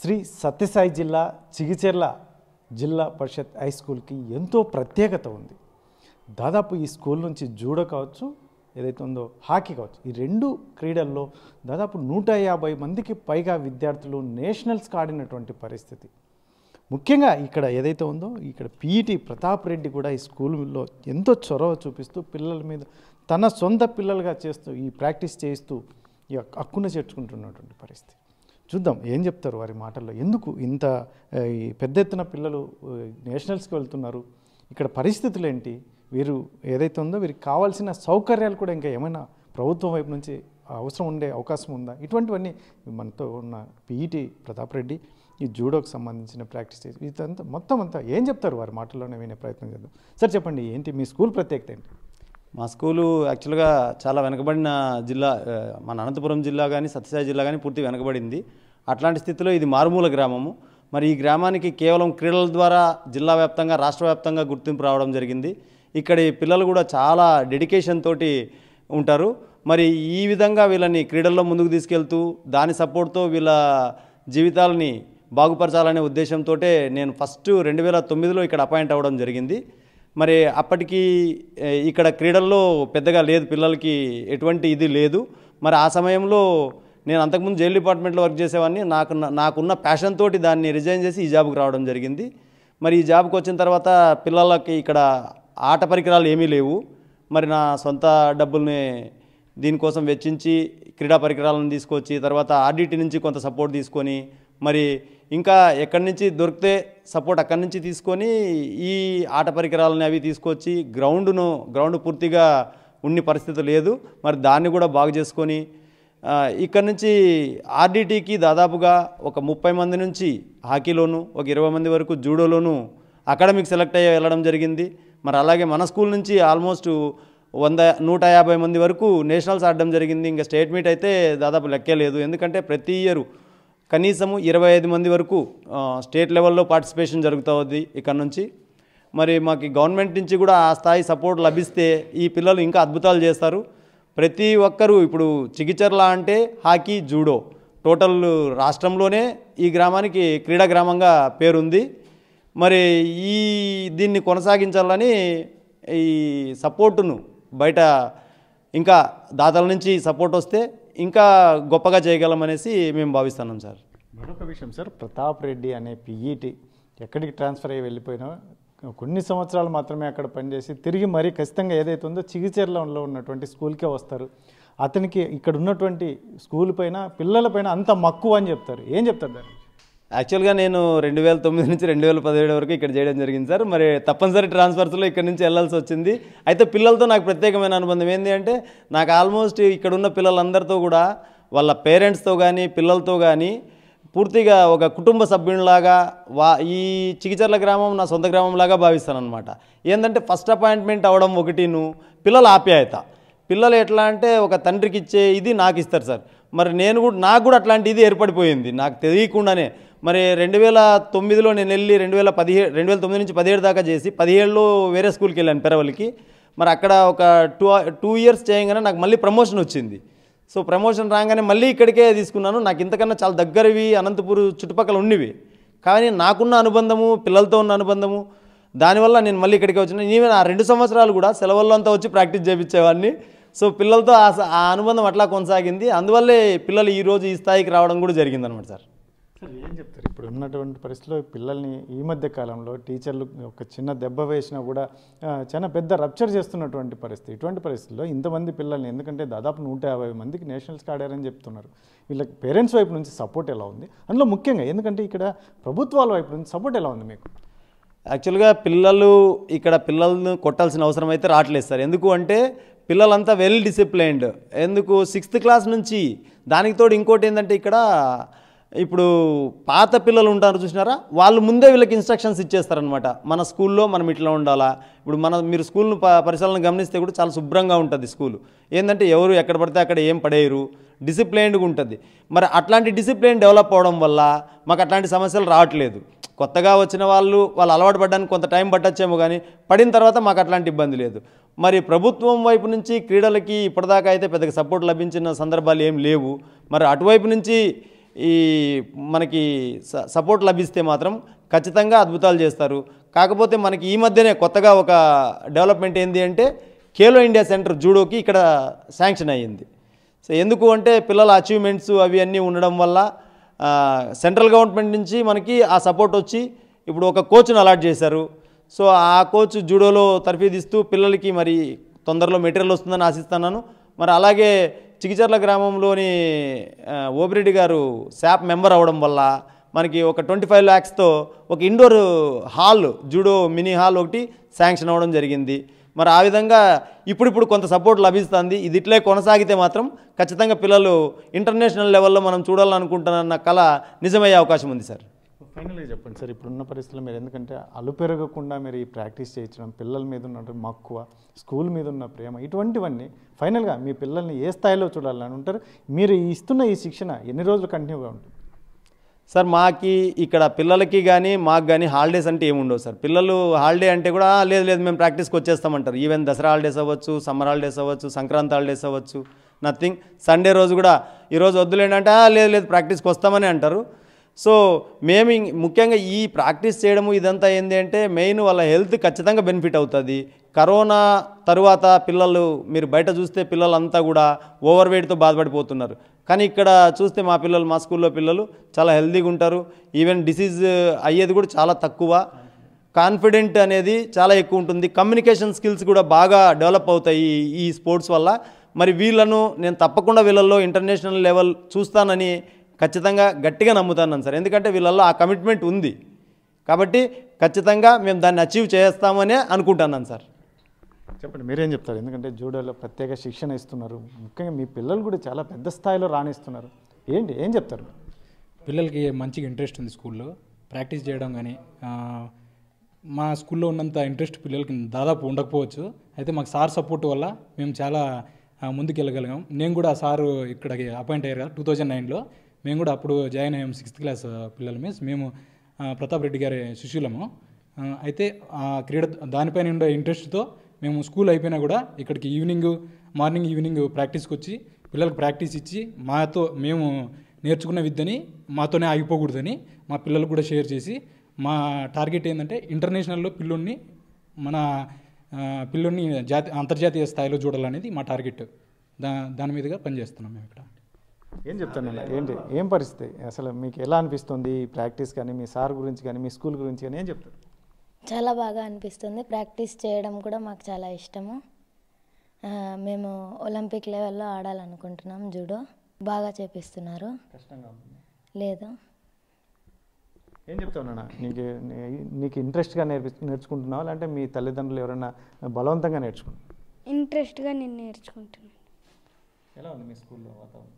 శ్రీ సత్యసాయి జిల్లా చిగిచెర్ల జిల్లా పరిషత్ హై స్కూల్కి ఎంతో ప్రత్యేకత ఉంది దాదాపు ఈ స్కూల్ నుంచి జూడో కావచ్చు ఏదైతే ఉందో హాకీ కావచ్చు ఈ రెండు క్రీడల్లో దాదాపు నూట యాభై మందికి పైగా విద్యార్థులు నేషనల్స్కి ఆడినటువంటి పరిస్థితి ముఖ్యంగా ఇక్కడ ఏదైతే ఉందో ఇక్కడ పిఈటి ప్రతాప్ రెడ్డి కూడా ఈ స్కూల్లో ఎంతో చొరవ చూపిస్తూ పిల్లల మీద తన సొంత పిల్లలుగా చేస్తూ ఈ ప్రాక్టీస్ చేస్తూ ఈ హక్కున చేర్చుకుంటున్నటువంటి పరిస్థితి చూద్దాం ఏం చెప్తారు వారి మాటల్లో ఎందుకు ఇంత పెద్ద ఎత్తున పిల్లలు నేషనల్స్కి వెళ్తున్నారు ఇక్కడ పరిస్థితులు ఏంటి వీరు ఏదైతే ఉందో వీరికి కావాల్సిన సౌకర్యాలు కూడా ఇంకా ఏమైనా ప్రభుత్వం వైపు నుంచి అవసరం ఉండే అవకాశం ఉందా ఇటువంటివన్నీ మనతో ఉన్న పీఈటి ప్రతాప్ రెడ్డి ఈ జూడోకి సంబంధించిన ప్రాక్టీస్ చేసి ఇదంతా మొత్తం అంతా ఏం చెప్తారు వారి మాటల్లోనే వినే ప్రయత్నం చేద్దాం సార్ చెప్పండి ఏంటి మీ స్కూల్ ప్రత్యేకత ఏంటి మా స్కూలు యాక్చువల్గా చాలా వెనకబడిన జిల్లా మన అనంతపురం జిల్లా కానీ సత్యసాయి జిల్లా కానీ పూర్తి వెనుకబడింది అట్లాంటి స్థితిలో ఇది మారుమూల గ్రామము మరి ఈ గ్రామానికి కేవలం క్రీడల ద్వారా జిల్లా వ్యాప్తంగా రాష్ట్ర వ్యాప్తంగా గుర్తింపు రావడం జరిగింది ఇక్కడ పిల్లలు కూడా చాలా డెడికేషన్ తోటి ఉంటారు మరి ఈ విధంగా వీళ్ళని క్రీడల్లో ముందుకు తీసుకెళ్తూ దాని సపోర్ట్తో వీళ్ళ జీవితాలని బాగుపరచాలనే ఉద్దేశంతో నేను ఫస్ట్ రెండు వేల తొమ్మిదిలో ఇక్కడ అపాయింట్ అవ్వడం జరిగింది మరి అప్పటికి ఇక్కడ క్రీడల్లో పెద్దగా లేదు పిల్లలకి ఎటువంటి ఇది లేదు మరి ఆ సమయంలో నేను అంతకుముందు జైలు డిపార్ట్మెంట్లో వర్క్ చేసేవాడిని నాకు నాకున్న ప్యాషన్ తోటి దాన్ని రిజైన్ చేసి ఈ జాబ్కి రావడం జరిగింది మరి ఈ జాబ్కి వచ్చిన తర్వాత పిల్లలకి ఇక్కడ ఆట పరికరాలు ఏమీ లేవు మరి నా సొంత డబ్బుల్ని దీనికోసం వెచ్చించి క్రీడా పరికరాలను తీసుకొచ్చి తర్వాత ఆర్డీటీ నుంచి కొంత సపోర్ట్ తీసుకొని మరి ఇంకా ఎక్కడి నుంచి దొరికితే సపోర్ట్ అక్కడి నుంచి తీసుకొని ఈ ఆట పరికరాలని అవి తీసుకొచ్చి గ్రౌండ్ను గ్రౌండ్ పూర్తిగా ఉండి పరిస్థితి లేదు మరి దాన్ని కూడా బాగు చేసుకొని ఇక్కడ నుంచి ఆర్డిటీకి దాదాపుగా ఒక ముప్పై మంది నుంచి హాకీలోను ఒక ఇరవై మంది వరకు జూడోలోను అకాడమిక్ సెలెక్ట్ అయ్యి వెళ్ళడం జరిగింది మరి అలాగే మన స్కూల్ నుంచి ఆల్మోస్ట్ వంద నూట యాభై మంది వరకు నేషనల్స్ ఆడడం జరిగింది ఇంకా స్టేట్ మీట్ అయితే దాదాపు లెక్కే లేదు ఎందుకంటే ప్రతి ఇయర్ కనీసము ఇరవై ఐదు మంది వరకు స్టేట్ లెవెల్లో పార్టిసిపేషన్ జరుగుతుంది ఇక్కడ నుంచి మరి మాకు గవర్నమెంట్ నుంచి కూడా ఆ స్థాయి సపోర్ట్ లభిస్తే ఈ పిల్లలు ఇంకా అద్భుతాలు చేస్తారు ప్రతి ఒక్కరూ ఇప్పుడు చికిత్సలా అంటే హాకీ జూడో టోటల్ రాష్ట్రంలోనే ఈ గ్రామానికి క్రీడా గ్రామంగా పేరుంది మరి ఈ దీన్ని కొనసాగించాలని ఈ సపోర్టును బయట ఇంకా దాతల నుంచి సపోర్ట్ వస్తే ఇంకా గొప్పగా చేయగలమనేసి మేము భావిస్తున్నాం సార్ మరొక విషయం సార్ ప్రతాప్ రెడ్డి అనే పిఈటి e ఎక్కడికి ట్రాన్స్ఫర్ అయ్యి వెళ్ళిపోయినా కొన్ని సంవత్సరాలు మాత్రమే అక్కడ పనిచేసి తిరిగి మరీ ఖచ్చితంగా ఏదైతే ఉందో చిగిచేర్లంలో ఉన్నటువంటి స్కూల్కే వస్తారు అతనికి ఇక్కడ ఉన్నటువంటి స్కూల్ పైన పిల్లల పైన అంత మక్కువ అని చెప్తారు ఏం చెప్తారు దాన్ని యాక్చువల్గా నేను రెండు వేల తొమ్మిది నుంచి రెండు వేల పదిహేడు వరకు ఇక్కడ చేయడం జరిగింది సార్ మరి తప్పనిసరి ట్రాన్స్ఫర్స్లో ఇక్కడ నుంచి వెళ్ళాల్సి వచ్చింది అయితే పిల్లలతో నాకు ప్రత్యేకమైన అనుబంధం ఏంటి అంటే నాకు ఆల్మోస్ట్ ఇక్కడ ఉన్న పిల్లలందరితో కూడా వాళ్ళ పేరెంట్స్తో కానీ పిల్లలతో కానీ పూర్తిగా ఒక కుటుంబ సభ్యునిలాగా వా ఈ చికిచర్ల గ్రామం నా సొంత గ్రామంలాగా భావిస్తాను అనమాట ఏంటంటే ఫస్ట్ అపాయింట్మెంట్ అవడం ఒకటిను పిల్లల ఆప్యాయత పిల్లలు ఎట్లా అంటే ఒక తండ్రికి ఇచ్చే ఇది నాకు ఇస్తారు సార్ మరి నేను కూడా నాకు కూడా అట్లాంటి ఇది ఏర్పడిపోయింది నాకు తెలియకుండానే మరి రెండు వేల తొమ్మిదిలో నేను వెళ్ళి రెండు వేల పదిహేడు రెండు వేల తొమ్మిది నుంచి పదిహేడు దాకా చేసి పదిహేడులో వేరే స్కూల్కి వెళ్ళాను పెరవలికి మరి అక్కడ ఒక టూ టూ ఇయర్స్ చేయగానే నాకు మళ్ళీ ప్రమోషన్ వచ్చింది సో ప్రమోషన్ రాగానే మళ్ళీ ఇక్కడికే తీసుకున్నాను నాకు ఇంతకన్నా చాలా దగ్గరవి అనంతపూర్ చుట్టుపక్కల ఉండివి కానీ నాకున్న అనుబంధము పిల్లలతో ఉన్న అనుబంధము దానివల్ల నేను మళ్ళీ ఇక్కడికి వచ్చిన ఈవెన్ ఆ రెండు సంవత్సరాలు కూడా సెలవుల్లో అంతా వచ్చి ప్రాక్టీస్ చేయించేవాడిని సో పిల్లలతో ఆ అనుబంధం అట్లా కొనసాగింది అందువల్లే పిల్లలు ఈరోజు ఈ స్థాయికి రావడం కూడా జరిగిందనమాట సార్ చెప్తారు ఇప్పుడు ఉన్నటువంటి పరిస్థితిలో పిల్లల్ని ఈ మధ్య కాలంలో టీచర్లు ఒక చిన్న దెబ్బ వేసినా కూడా చాలా పెద్ద రప్చర్ చేస్తున్నటువంటి పరిస్థితి ఇటువంటి పరిస్థితుల్లో ఇంతమంది పిల్లల్ని ఎందుకంటే దాదాపు నూట యాభై మందికి నేషనల్స్కి ఆడారని చెప్తున్నారు వీళ్ళకి పేరెంట్స్ వైపు నుంచి సపోర్ట్ ఎలా ఉంది అందులో ముఖ్యంగా ఎందుకంటే ఇక్కడ ప్రభుత్వాల వైపు నుంచి సపోర్ట్ ఎలా ఉంది మీకు యాక్చువల్గా పిల్లలు ఇక్కడ పిల్లలను కొట్టాల్సిన అవసరం అయితే రావట్లేదు సార్ ఎందుకు అంటే పిల్లలంతా వెల్ డిసిప్లైన్డ్ ఎందుకు సిక్స్త్ క్లాస్ నుంచి దానికి తోడు ఇంకోటి ఏంటంటే ఇక్కడ ఇప్పుడు పాత పిల్లలు ఉంటారు చూసినారా వాళ్ళు ముందే వీళ్ళకి ఇన్స్ట్రక్షన్స్ ఇచ్చేస్తారనమాట మన స్కూల్లో మనం ఇట్లా ఉండాలా ఇప్పుడు మన మీరు స్కూల్ను పరిశీలన గమనిస్తే కూడా చాలా శుభ్రంగా ఉంటుంది స్కూల్ ఏంటంటే ఎవరు ఎక్కడ పడితే అక్కడ ఏం పడేయరు డిసిప్లైన్డ్గా ఉంటుంది మరి అట్లాంటి డిసిప్లైన్ డెవలప్ అవడం వల్ల మాకు అట్లాంటి సమస్యలు రావట్లేదు కొత్తగా వచ్చిన వాళ్ళు వాళ్ళు అలవాటు పడడానికి కొంత టైం పట్టచ్చేమో కానీ పడిన తర్వాత మాకు అట్లాంటి ఇబ్బంది లేదు మరి ప్రభుత్వం వైపు నుంచి క్రీడలకి ఇప్పటిదాకా అయితే పెద్దగా సపోర్ట్ లభించిన సందర్భాలు ఏం లేవు మరి అటువైపు నుంచి ఈ మనకి సపోర్ట్ లభిస్తే మాత్రం ఖచ్చితంగా అద్భుతాలు చేస్తారు కాకపోతే మనకి ఈ మధ్యనే కొత్తగా ఒక డెవలప్మెంట్ ఏంటి అంటే ఖేలో ఇండియా సెంటర్ జూడోకి ఇక్కడ శాంక్షన్ అయ్యింది సో ఎందుకు అంటే పిల్లల అచీవ్మెంట్స్ అవి అన్నీ ఉండడం వల్ల సెంట్రల్ గవర్నమెంట్ నుంచి మనకి ఆ సపోర్ట్ వచ్చి ఇప్పుడు ఒక కోచ్ను అలాట్ చేశారు సో ఆ కోచ్ జూడోలో తర్ఫీదిస్తూ పిల్లలకి మరి తొందరలో మెటీరియల్ వస్తుందని ఆశిస్తున్నాను మరి అలాగే చిగిచర్ల గ్రామంలోని ఓబిరెడ్డి గారు శాప్ మెంబర్ అవ్వడం వల్ల మనకి ఒక ట్వంటీ ఫైవ్ ల్యాక్స్తో ఒక indoor hall judo mini hall ఒకటి శాంక్షన్ అవ్వడం జరిగింది మరి ఆ విధంగా ఇప్పుడిప్పుడు కొంత సపోర్ట్ లభిస్తుంది ఇది ఇట్లే కొనసాగితే మాత్రం ఖచ్చితంగా పిల్లలు ఇంటర్నేషనల్ లెవెల్లో మనం చూడాలనుకుంటున్న కళ నిజమయ్యే అవకాశం ఉంది సార్ ఫైనల్గా చెప్పండి సార్ ఇప్పుడున్న పరిస్థితుల్లో మీరు ఎందుకంటే అలు పెరగకుండా మీరు ఈ ప్రాక్టీస్ చేయించడం పిల్లల మీద ఉన్న మక్కువ స్కూల్ మీద ఉన్న ప్రేమ ఇటువంటివన్నీ ఫైనల్గా మీ పిల్లల్ని ఏ స్థాయిలో చూడాలని ఉంటారు మీరు ఇస్తున్న ఈ శిక్షణ ఎన్ని రోజులు కంటిన్యూగా ఉంటుంది సార్ మాకి ఇక్కడ పిల్లలకి కానీ మాకు కానీ హాలిడేస్ అంటే ఏముండవు సార్ పిల్లలు హాలిడే అంటే కూడా లేదు లేదు మేము ప్రాక్టీస్కి వచ్చేస్తామంటారు ఈవెన్ దసరా హాలిడేస్ అవ్వచ్చు సమ్మర్ హాలిడేస్ అవ్వచ్చు సంక్రాంతి హాలిడేస్ అవ్వచ్చు నథింగ్ సండే రోజు కూడా ఈరోజు వద్దులేంటే లేదు లేదు ప్రాక్టీస్కి వస్తామని అంటారు సో మేము ముఖ్యంగా ఈ ప్రాక్టీస్ చేయడము ఇదంతా ఏంటి అంటే మెయిన్ వాళ్ళ హెల్త్ ఖచ్చితంగా బెనిఫిట్ అవుతుంది కరోనా తరువాత పిల్లలు మీరు బయట చూస్తే పిల్లలంతా కూడా ఓవర్ వెయిట్తో బాధపడిపోతున్నారు కానీ ఇక్కడ చూస్తే మా పిల్లలు మా స్కూల్లో పిల్లలు చాలా హెల్తీగా ఉంటారు ఈవెన్ డిసీజ్ అయ్యేది కూడా చాలా తక్కువ కాన్ఫిడెంట్ అనేది చాలా ఎక్కువ ఉంటుంది కమ్యూనికేషన్ స్కిల్స్ కూడా బాగా డెవలప్ అవుతాయి ఈ స్పోర్ట్స్ వల్ల మరి వీళ్ళను నేను తప్పకుండా వీళ్ళల్లో ఇంటర్నేషనల్ లెవెల్ చూస్తానని ఖచ్చితంగా గట్టిగా నమ్ముతాను సార్ ఎందుకంటే వీళ్ళల్లో ఆ కమిట్మెంట్ ఉంది కాబట్టి ఖచ్చితంగా మేము దాన్ని అచీవ్ చేస్తామనే అనుకుంటున్నాను సార్ చెప్పండి మీరేం చెప్తారు ఎందుకంటే జూడోలో ప్రత్యేక శిక్షణ ఇస్తున్నారు ముఖ్యంగా మీ పిల్లలు కూడా చాలా పెద్ద స్థాయిలో రాణిస్తున్నారు ఏంటి ఏం చెప్తారు పిల్లలకి మంచిగా ఇంట్రెస్ట్ ఉంది స్కూల్లో ప్రాక్టీస్ చేయడం కానీ మా స్కూల్లో ఉన్నంత ఇంట్రెస్ట్ పిల్లలకి దాదాపు ఉండకపోవచ్చు అయితే మాకు సార్ సపోర్ట్ వల్ల మేము చాలా ముందుకు వెళ్ళగలిగాం నేను కూడా సారు ఇక్కడికి అపాయింట్ అయ్యారు కదా టూ థౌజండ్ నైన్లో మేము కూడా అప్పుడు జాయిన్ అయ్యాము సిక్స్త్ క్లాస్ పిల్లలు మిస్ మేము ప్రతాప్ రెడ్డి గారి శిష్యులము అయితే ఆ క్రీడ దానిపైన ఉండే ఇంట్రెస్ట్తో మేము స్కూల్ అయిపోయినా కూడా ఇక్కడికి ఈవినింగ్ మార్నింగ్ ఈవినింగ్ ప్రాక్టీస్కి వచ్చి పిల్లలకు ప్రాక్టీస్ ఇచ్చి మాతో మేము నేర్చుకున్న విద్యని మాతోనే ఆగిపోకూడదని మా పిల్లలకు కూడా షేర్ చేసి మా టార్గెట్ ఏంటంటే ఇంటర్నేషనల్లో పిల్లుడిని మన పిల్లుడిని జాతి అంతర్జాతీయ స్థాయిలో చూడాలనేది మా టార్గెట్ దా దాని మీదుగా పనిచేస్తున్నాం మేము ఇక్కడ ఏం చెప్తాను అన్న ఏంటి ఏం పరిస్థితి అసలు మీకు ఎలా అనిపిస్తుంది ప్రాక్టీస్ కానీ మీ సార్ గురించి కానీ మీ స్కూల్ గురించి కానీ ఏం చెప్తారు చాలా బాగా అనిపిస్తుంది ప్రాక్టీస్ చేయడం కూడా మాకు చాలా ఇష్టము మేము ఒలింపిక్ లెవెల్లో ఆడాలనుకుంటున్నాం జూడో బాగా చేపిస్తున్నారు లేదు ఏం చెప్తావునా నీకు నీకు ఇంట్రెస్ట్గా నేర్పి నేర్చుకుంటున్నావు లేదంటే మీ తల్లిదండ్రులు ఎవరైనా బలవంతంగా నేర్చుకుంటున్నావు ఇంట్రెస్ట్గా నేను నేర్చుకుంటున్నాను ఎలా ఉంది మీ స్కూల్లో వాతావరణం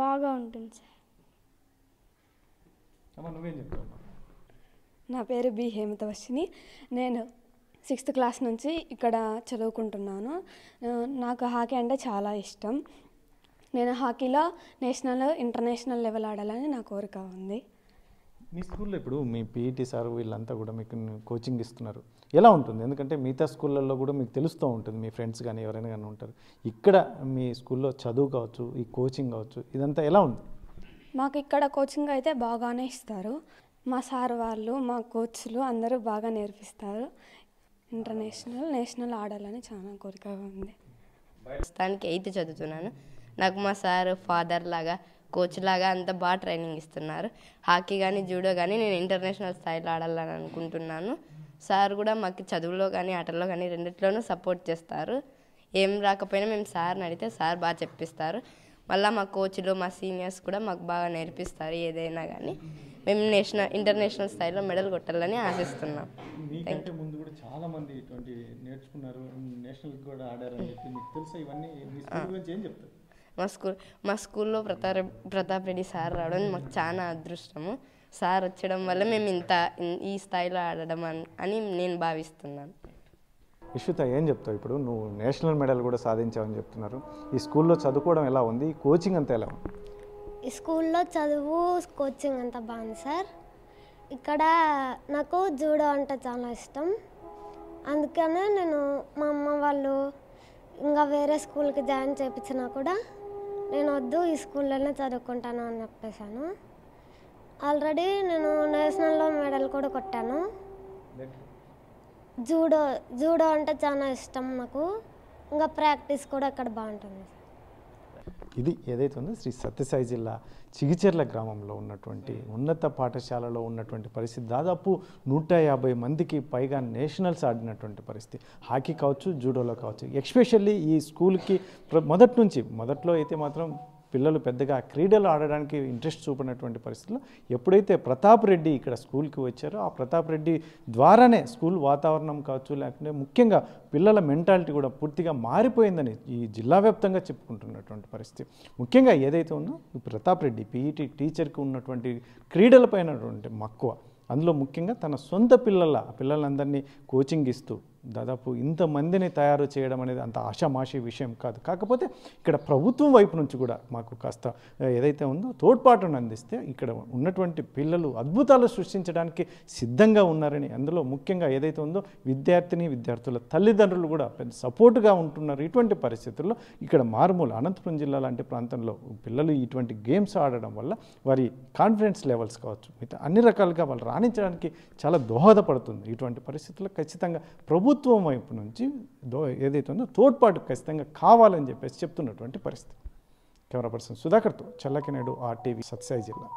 బాగా ఉంటుంది సార్ నా పేరు బి హేమత వర్షిని నేను సిక్స్త్ క్లాస్ నుంచి ఇక్కడ చదువుకుంటున్నాను నాకు హాకీ అంటే చాలా ఇష్టం నేను హాకీలో నేషనల్ ఇంటర్నేషనల్ లెవెల్ ఆడాలని నా కోరిక ఉంది మీ స్కూల్లో ఇప్పుడు మీ పీఈటీ సార్ వీళ్ళంతా కూడా మీకు కోచింగ్ ఇస్తున్నారు ఎలా ఉంటుంది ఎందుకంటే మిగతా స్కూళ్ళల్లో కూడా మీకు తెలుస్తూ ఉంటుంది మీ ఫ్రెండ్స్ కానీ ఎవరైనా కానీ ఉంటారు ఇక్కడ మీ స్కూల్లో చదువు కావచ్చు ఈ కోచింగ్ కావచ్చు ఇదంతా ఎలా ఉంది మాకు ఇక్కడ కోచింగ్ అయితే బాగానే ఇస్తారు మా సార్ వాళ్ళు మా కోచ్లు అందరూ బాగా నేర్పిస్తారు ఇంటర్నేషనల్ నేషనల్ ఆడాలని చాలా కోరిక ఉంది ప్రస్తుతానికి ఎయిత్ చదువుతున్నాను నాకు మా సార్ ఫాదర్ లాగా కోచ్ లాగా అంత బాగా ట్రైనింగ్ ఇస్తున్నారు హాకీ కానీ జూడో కానీ నేను ఇంటర్నేషనల్ స్థాయిలో ఆడాలని అనుకుంటున్నాను సార్ కూడా మాకు చదువులో కానీ ఆటల్లో కానీ రెండిట్లోనూ సపోర్ట్ చేస్తారు ఏం రాకపోయినా మేము సార్ని అడిగితే సార్ బాగా చెప్పిస్తారు మళ్ళీ మా కోచ్లు మా సీనియర్స్ కూడా మాకు బాగా నేర్పిస్తారు ఏదైనా కానీ మేము నేషనల్ ఇంటర్నేషనల్ స్థాయిలో మెడల్ కొట్టాలని ఆశిస్తున్నాం మీకంటే ముందు కూడా చాలా మంది ఇటువంటి నేర్చుకున్నారు నేషనల్ కూడా ఆడారని చెప్పి మీకు తెలుసా ఇవన్నీ మీ గురించి ఏం చెప్తారు మా స్కూల్ మా స్కూల్లో ప్రతాప్ ప్రతాప్ రెడ్డి సార్ రావడం మాకు చాలా అదృష్టము సార్ వచ్చడం వల్ల మేము ఇంత ఈ స్థాయిలో ఆడడం అని నేను భావిస్తున్నాను ఇషిత ఏం చెప్తావు ఇప్పుడు నువ్వు నేషనల్ మెడల్ కూడా సాధించావని చెప్తున్నారు ఈ స్కూల్లో చదువుకోవడం ఎలా ఉంది కోచింగ్ అంతా ఎలా ఉంది ఈ స్కూల్లో చదువు కోచింగ్ అంతా బాగుంది సార్ ఇక్కడ నాకు జూడో అంటే చాలా ఇష్టం అందుకనే నేను మా అమ్మ వాళ్ళు ఇంకా వేరే స్కూల్కి జాయిన్ చేయించినా కూడా నేను వద్దు ఈ స్కూల్లోనే చదువుకుంటాను అని చెప్పేశాను ఆల్రెడీ నేను నేషనల్లో మెడల్ కూడా కొట్టాను జూడో జూడో అంటే చాలా ఇష్టం నాకు ఇంకా ప్రాక్టీస్ కూడా అక్కడ బాగుంటుంది ఇది ఏదైతే ఉందో శ్రీ సత్యసాయి జిల్లా చిగిచెర్ల గ్రామంలో ఉన్నటువంటి ఉన్నత పాఠశాలలో ఉన్నటువంటి పరిస్థితి దాదాపు నూట యాభై మందికి పైగా నేషనల్స్ ఆడినటువంటి పరిస్థితి హాకీ కావచ్చు జూడోలో కావచ్చు ఎక్స్పెషల్లీ ఈ స్కూల్కి మొదటి నుంచి మొదట్లో అయితే మాత్రం పిల్లలు పెద్దగా క్రీడలు ఆడడానికి ఇంట్రెస్ట్ చూపినటువంటి పరిస్థితుల్లో ఎప్పుడైతే ప్రతాప్ రెడ్డి ఇక్కడ స్కూల్కి వచ్చారో ఆ ప్రతాప్ రెడ్డి ద్వారానే స్కూల్ వాతావరణం కావచ్చు లేకుంటే ముఖ్యంగా పిల్లల మెంటాలిటీ కూడా పూర్తిగా మారిపోయిందని ఈ జిల్లా వ్యాప్తంగా చెప్పుకుంటున్నటువంటి పరిస్థితి ముఖ్యంగా ఏదైతే ఉందో ప్రతాప్ రెడ్డి పీఈటీ టీచర్కి ఉన్నటువంటి క్రీడలపైనటువంటి మక్కువ అందులో ముఖ్యంగా తన సొంత పిల్లల పిల్లలందరినీ కోచింగ్ ఇస్తూ దాదాపు ఇంతమందిని తయారు చేయడం అనేది అంత ఆషామాషి విషయం కాదు కాకపోతే ఇక్కడ ప్రభుత్వం వైపు నుంచి కూడా మాకు కాస్త ఏదైతే ఉందో తోడ్పాటును అందిస్తే ఇక్కడ ఉన్నటువంటి పిల్లలు అద్భుతాలు సృష్టించడానికి సిద్ధంగా ఉన్నారని అందులో ముఖ్యంగా ఏదైతే ఉందో విద్యార్థిని విద్యార్థుల తల్లిదండ్రులు కూడా పెద్ద సపోర్టుగా ఉంటున్నారు ఇటువంటి పరిస్థితుల్లో ఇక్కడ మారుమూల అనంతపురం జిల్లా లాంటి ప్రాంతంలో పిల్లలు ఇటువంటి గేమ్స్ ఆడడం వల్ల వారి కాన్ఫిడెన్స్ లెవెల్స్ కావచ్చు మిగతా అన్ని రకాలుగా వాళ్ళు రాణించడానికి చాలా దోహదపడుతుంది ఇటువంటి పరిస్థితుల్లో ఖచ్చితంగా ప్రభుత్వం ప్రభుత్వం వైపు నుంచి దో ఏదైతే ఉందో తోడ్పాటు ఖచ్చితంగా కావాలని చెప్పేసి చెప్తున్నటువంటి పరిస్థితి కెమెరా పర్సన్ సుధాకర్తో చల్లకినాడు ఆర్టీవీ సత్సాయి జిల్లా